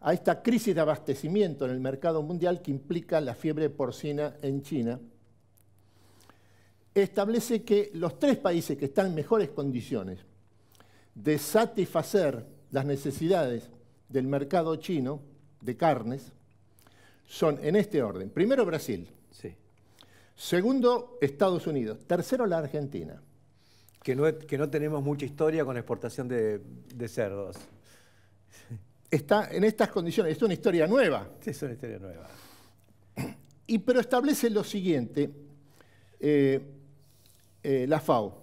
[SPEAKER 5] a esta crisis de abastecimiento en el mercado mundial que implica la fiebre porcina en China, establece que los tres países que están en mejores condiciones de satisfacer las necesidades del mercado chino de carnes son en este orden. Primero Brasil. Sí. Segundo Estados Unidos. Tercero la Argentina. Que no, que no tenemos mucha historia con la exportación de, cerdos. Está en estas condiciones. Es una historia nueva. Sí, es una historia nueva. Y, pero establece lo siguiente, eh, eh, la FAO,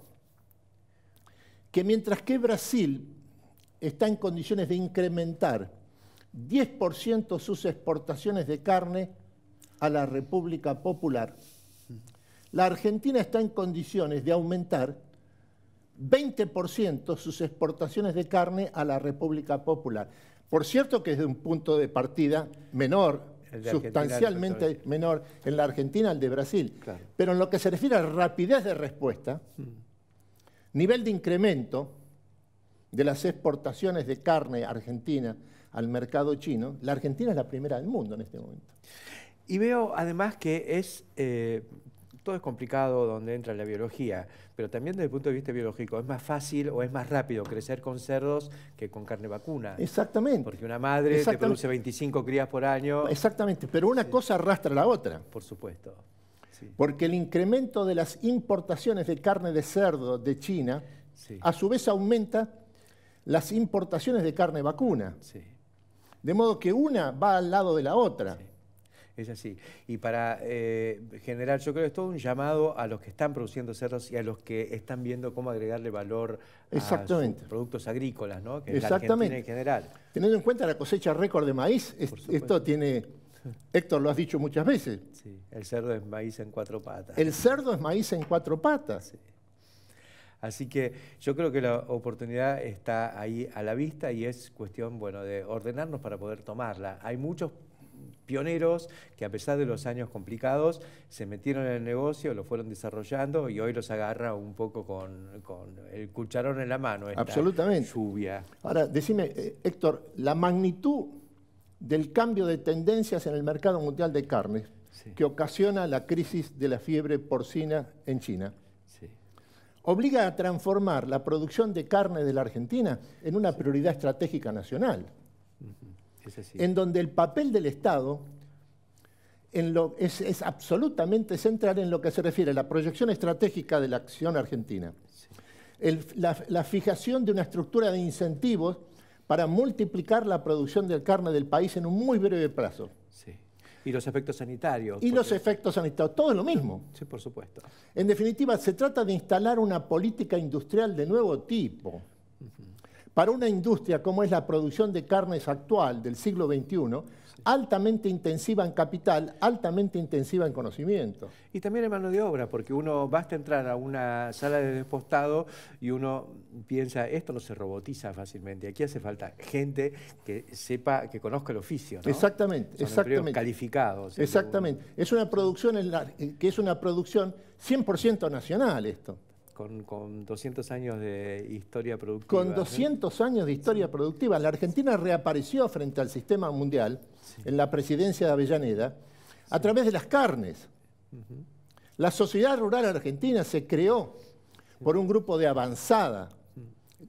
[SPEAKER 5] que mientras que Brasil está en condiciones de incrementar 10% sus exportaciones de carne a la República Popular. La Argentina está en condiciones de aumentar 20% sus exportaciones de carne a la República Popular. Por cierto que es de un punto de partida menor,
[SPEAKER 4] sustancialmente
[SPEAKER 5] menor en la Argentina al de Brasil. Pero en lo que se refiere a rapidez de respuesta, mm. nivel de incremento, de las exportaciones de carne argentina al mercado chino, la Argentina es la primera del mundo en este momento. Y veo además que es, eh,
[SPEAKER 1] todo es complicado donde entra la biología, pero también desde el punto de vista biológico, es más fácil o es más rápido crecer con cerdos que con carne vacuna.
[SPEAKER 5] Exactamente.
[SPEAKER 1] Porque una madre produce 25
[SPEAKER 5] crías por año. Exactamente, pero una cosa arrastra a la otra. Por supuesto. Porque el incremento de las importaciones de carne de cerdo de China, a su vez aumenta las importaciones de carne vacuna. De modo que una va al lado de la otra. Es así. Y para eh, generar, yo creo que es todo
[SPEAKER 1] un llamado a los que están produciendo cerdos y a los que están viendo cómo agregarle valor a los
[SPEAKER 5] productos agrícolas, ¿no? Exactamente. en general. Teniendo en cuenta la cosecha récord de maíz, esto tiene. Héctor lo has dicho muchas veces.
[SPEAKER 1] el cerdo es maíz en cuatro patas. El
[SPEAKER 5] cerdo es maíz en cuatro patas.
[SPEAKER 1] Así que yo creo que la oportunidad está ahí a la vista y es cuestión de ordenarnos para poder tomarla. Hay muchos pioneros que a pesar de los años complicados se metieron en el negocio, lo fueron desarrollando y hoy los agarra un poco con, el cucharón en la mano. Esta Absolutamente.
[SPEAKER 5] Lluvia. Ahora, decime, eh, Héctor, la magnitud del cambio de tendencias en el mercado mundial de carnes que ocasiona la crisis de la fiebre porcina en China obliga a transformar la producción de carne de la Argentina en una prioridad estratégica nacional, en donde el papel del Estado es, absolutamente central en lo que se refiere a la proyección estratégica de la acción argentina, la, fijación de una estructura de incentivos para multiplicar la producción de carne del país en un muy breve plazo.
[SPEAKER 1] Y los efectos sanitarios. Y los
[SPEAKER 5] efectos sanitarios, todo es lo mismo. Sí, por supuesto. En definitiva, se trata de instalar una política industrial de nuevo tipo para una industria como es la producción de carnes actual del siglo XXI, altamente intensiva en capital, altamente intensiva en conocimiento. Y también en mano
[SPEAKER 1] de obra, porque uno basta entrar a una sala de despostado y uno piensa, esto no se robotiza fácilmente, aquí hace falta gente que sepa, que conozca el oficio. ¿no? Exactamente,
[SPEAKER 5] exactamente. Calificados. Exactamente. Es una producción eh, que es una producción 100% nacional esto con, 200 años de historia productiva. Con 200 años de historia productiva. La Argentina reapareció frente al sistema mundial en la presidencia de Avellaneda a través de las carnes. La sociedad rural argentina se creó por un grupo de avanzada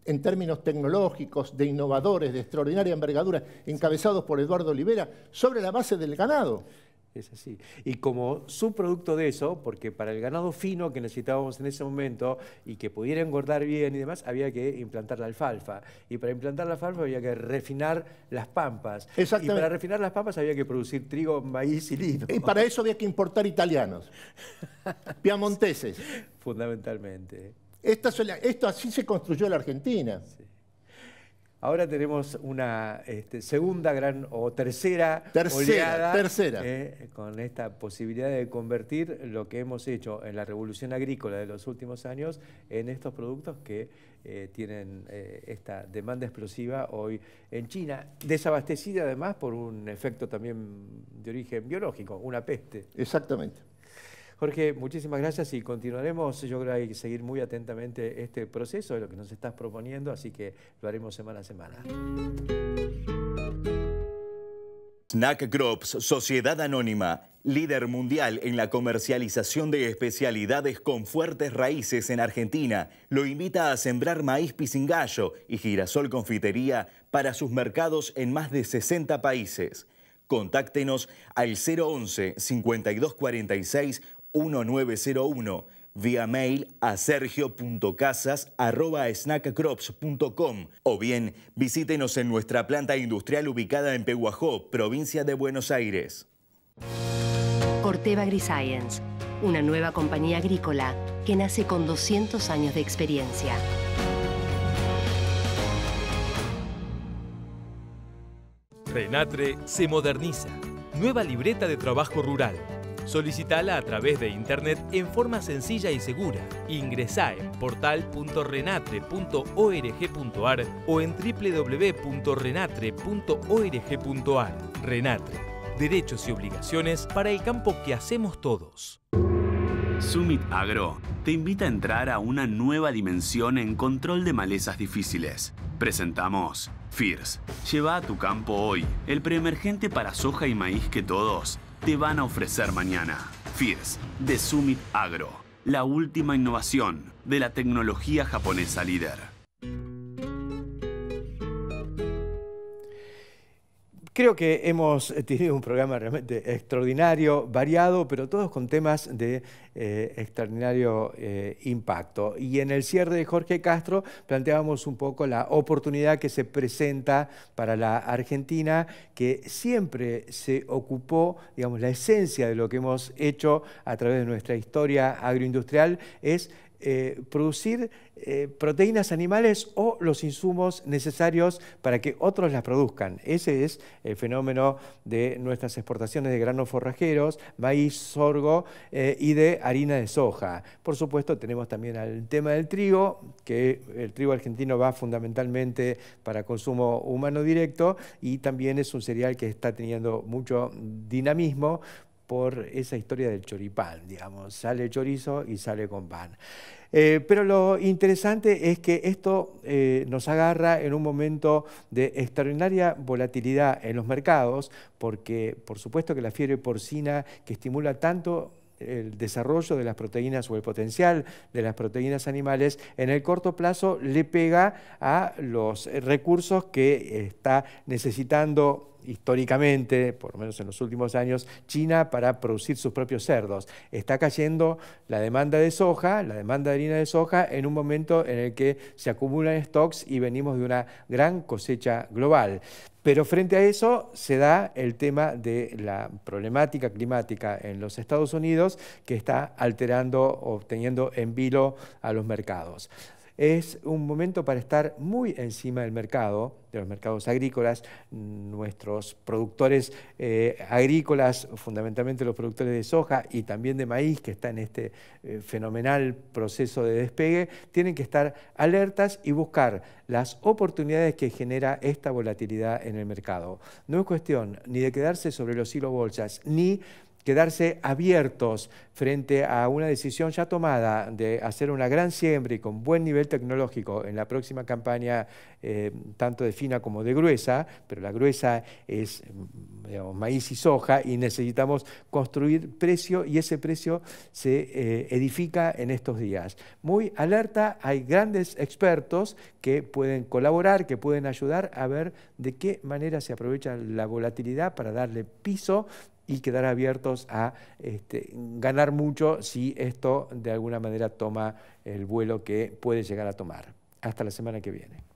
[SPEAKER 5] en términos tecnológicos, de innovadores, de extraordinaria envergadura, encabezados por Eduardo Olivera, sobre la base del ganado.
[SPEAKER 1] Es así. Y como subproducto de eso, porque para el ganado fino que necesitábamos en ese momento y que pudiera engordar bien y demás, había que implantar la alfalfa. Y para implantar la alfalfa había que refinar las pampas. Exactamente. Y para refinar las
[SPEAKER 5] pampas había que producir trigo, maíz y lino. Y para eso había que importar italianos, piamonteses. Fundamentalmente. Esta, esto así se construyó la Argentina. Sí. Ahora tenemos una este, segunda gran o tercera,
[SPEAKER 1] oleada tercera. Eh, con esta posibilidad de convertir lo que hemos hecho en la revolución agrícola de los últimos años en estos productos que eh, tienen eh, esta demanda explosiva hoy en China, desabastecida además por un efecto también de origen biológico, una peste.
[SPEAKER 5] Exactamente.
[SPEAKER 1] Jorge, muchísimas gracias y continuaremos. Yo creo que hay que seguir muy atentamente este proceso de lo que nos estás proponiendo, así que lo haremos semana a semana.
[SPEAKER 2] Snack Grops, Sociedad Anónima, líder mundial en la comercialización de especialidades con fuertes raíces en Argentina, lo invita a sembrar maíz pisingallo y girasol confitería para sus mercados en más de 60 países. Contáctenos al 011 5246 1901 vía mail a sergio.casas.snackcrops.com o bien visítenos en nuestra planta industrial ubicada en Pehuajó... provincia de Buenos Aires. Corteva AgriScience, una nueva
[SPEAKER 1] compañía agrícola que nace con 200 años de experiencia.
[SPEAKER 5] Renatre se
[SPEAKER 1] moderniza. Nueva libreta de trabajo rural Solicitala a través de internet en forma sencilla y segura. Ingresá en portal.renatre.org.ar o en www.renatre.org.ar.
[SPEAKER 2] Renatre. Derechos y obligaciones para el campo que hacemos todos. Summit Agro te invita a entrar a una nueva dimensión en control de malezas
[SPEAKER 3] difíciles. Presentamos FIRS. Lleva a tu campo hoy el preemergente para soja y maíz que todos te van a ofrecer mañana. FIRS de Summit Agro, la última innovación de la tecnología japonesa líder.
[SPEAKER 1] Creo que hemos eh, tenido un programa realmente extraordinario, variado, pero todos con temas de eh, extraordinario eh, impacto. Y en el cierre de Jorge Castro planteábamos un poco la oportunidad que se presenta para la Argentina, que siempre se ocupó, digamos, la esencia de lo que hemos hecho a través de nuestra historia agroindustrial es eh, producir eh, proteínas animales o los insumos necesarios para que otros las produzcan. Ese es el fenómeno de nuestras exportaciones de granos forrajeros, maíz, sorgo eh, y de harina de soja. Por supuesto, tenemos también el tema del trigo, que el trigo argentino va fundamentalmente para consumo humano directo y también es un cereal que está teniendo mucho dinamismo por esa historia del choripán, digamos, sale chorizo y sale con pan. Eh, pero lo interesante es que esto eh, nos agarra en un momento de extraordinaria volatilidad en los mercados, porque por supuesto que la fiebre porcina que estimula tanto el desarrollo de las proteínas o el potencial de las proteínas animales en el corto plazo le pega a los recursos que está necesitando históricamente, por lo menos en los últimos años, China para producir sus propios cerdos. Está cayendo la demanda de soja, la demanda de harina de soja, en un momento en el que se acumulan stocks y venimos de una gran cosecha global. Pero frente a eso se da el tema de la problemática climática en los Estados Unidos que está alterando o teniendo en vilo a los mercados es un momento para estar muy encima del mercado, de los mercados agrícolas. Nuestros productores eh, agrícolas, fundamentalmente los productores de soja y también de maíz, que está en este eh, fenomenal proceso de despegue, tienen que estar alertas y buscar las oportunidades que genera esta volatilidad en el mercado. No es cuestión ni de quedarse sobre los hilos bolsas, ni quedarse abiertos frente a una decisión ya tomada de hacer una gran siembra y con buen nivel tecnológico en la próxima campaña, eh, tanto de fina como de gruesa, pero la gruesa es maíz y soja y necesitamos construir precio y ese precio se eh, edifica en estos días. Muy alerta, hay grandes expertos que pueden colaborar, que pueden ayudar a ver de qué manera se aprovecha la volatilidad para darle piso y quedar abiertos a este, ganar mucho si esto de alguna manera toma el vuelo que puede llegar a tomar. Hasta la semana que viene.